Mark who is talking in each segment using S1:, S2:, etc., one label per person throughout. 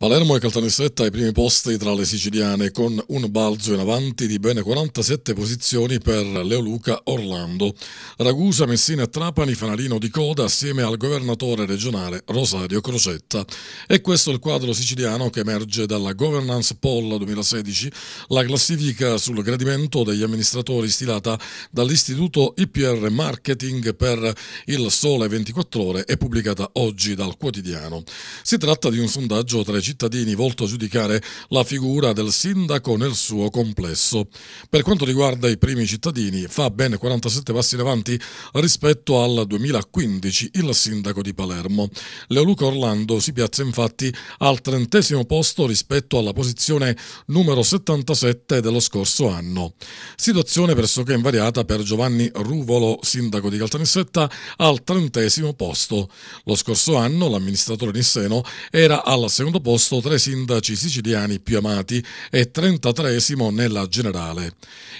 S1: Palermo e Caltanissetta ai primi posti tra le siciliane con un balzo in avanti di bene 47 posizioni per Leoluca Orlando. Ragusa, Messina e Trapani fanalino di coda assieme al governatore regionale Rosario Crocetta. E questo è il quadro siciliano che emerge dalla Governance Poll 2016, la classifica sul gradimento degli amministratori stilata dall'istituto IPR Marketing per il Sole 24 Ore e pubblicata oggi dal quotidiano. Si tratta di un sondaggio tra i cittadini volto a giudicare la figura del sindaco nel suo complesso. Per quanto riguarda i primi cittadini, fa ben 47 passi in avanti rispetto al 2015 il sindaco di Palermo. Leoluca Orlando si piazza infatti al trentesimo posto rispetto alla posizione numero 77 dello scorso anno. Situazione pressoché invariata per Giovanni Ruvolo, sindaco di Caltanissetta, al trentesimo posto. Lo scorso anno l'amministratore Nisseno era al secondo posto posto tra i sindaci siciliani più amati e 33 nella generale.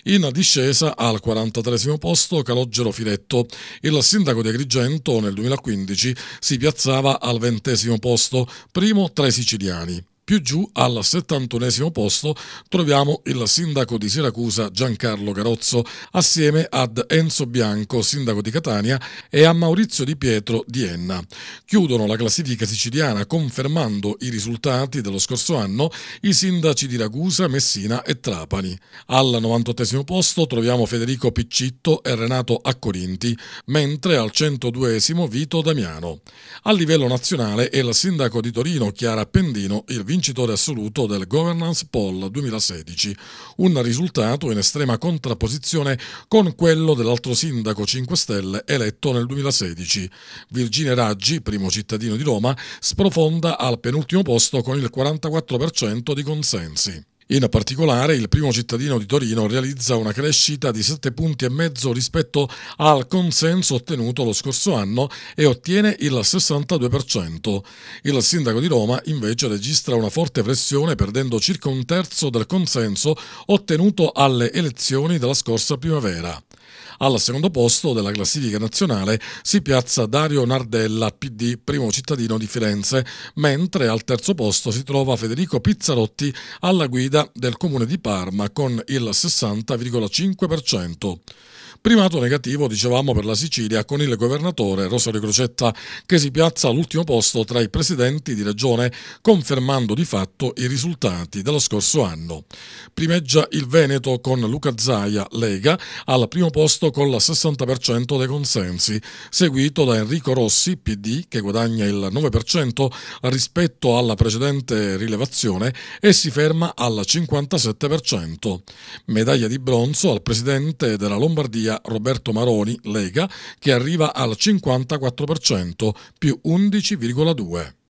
S1: In discesa al 43 posto Calogero Filetto. Il sindaco di Agrigento nel 2015 si piazzava al 20 posto, primo tra i siciliani. Più giù al 71 posto troviamo il sindaco di Siracusa Giancarlo Carozzo assieme ad Enzo Bianco, sindaco di Catania e a Maurizio Di Pietro di Enna. Chiudono la classifica siciliana confermando i risultati dello scorso anno i sindaci di Ragusa, Messina e Trapani. Al 98 posto troviamo Federico Piccitto e Renato Accorinti, mentre al 102 Vito Damiano. A livello nazionale è il sindaco di Torino Chiara Pendino il vincitore vincitore assoluto del Governance Poll 2016, un risultato in estrema contrapposizione con quello dell'altro sindaco 5 Stelle eletto nel 2016. Virginia Raggi, primo cittadino di Roma, sprofonda al penultimo posto con il 44% di consensi. In particolare, il primo cittadino di Torino realizza una crescita di 7 punti e mezzo rispetto al consenso ottenuto lo scorso anno e ottiene il 62%. Il sindaco di Roma invece registra una forte pressione perdendo circa un terzo del consenso ottenuto alle elezioni della scorsa primavera. Al secondo posto della classifica nazionale si piazza Dario Nardella, PD, primo cittadino di Firenze, mentre al terzo posto si trova Federico Pizzarotti alla guida del comune di Parma con il 60,5%. Primato negativo, dicevamo, per la Sicilia con il governatore Rosario Crocetta che si piazza all'ultimo posto tra i presidenti di regione confermando di fatto i risultati dello scorso anno. Primeggia il Veneto con Luca Zaia, Lega, al primo posto con il 60% dei consensi, seguito da Enrico Rossi, PD, che guadagna il 9% rispetto alla precedente rilevazione e si ferma al 57%. Medaglia di bronzo al presidente della Lombardia Italia Roberto Maroni, Lega, che arriva al 54% più 11,2%.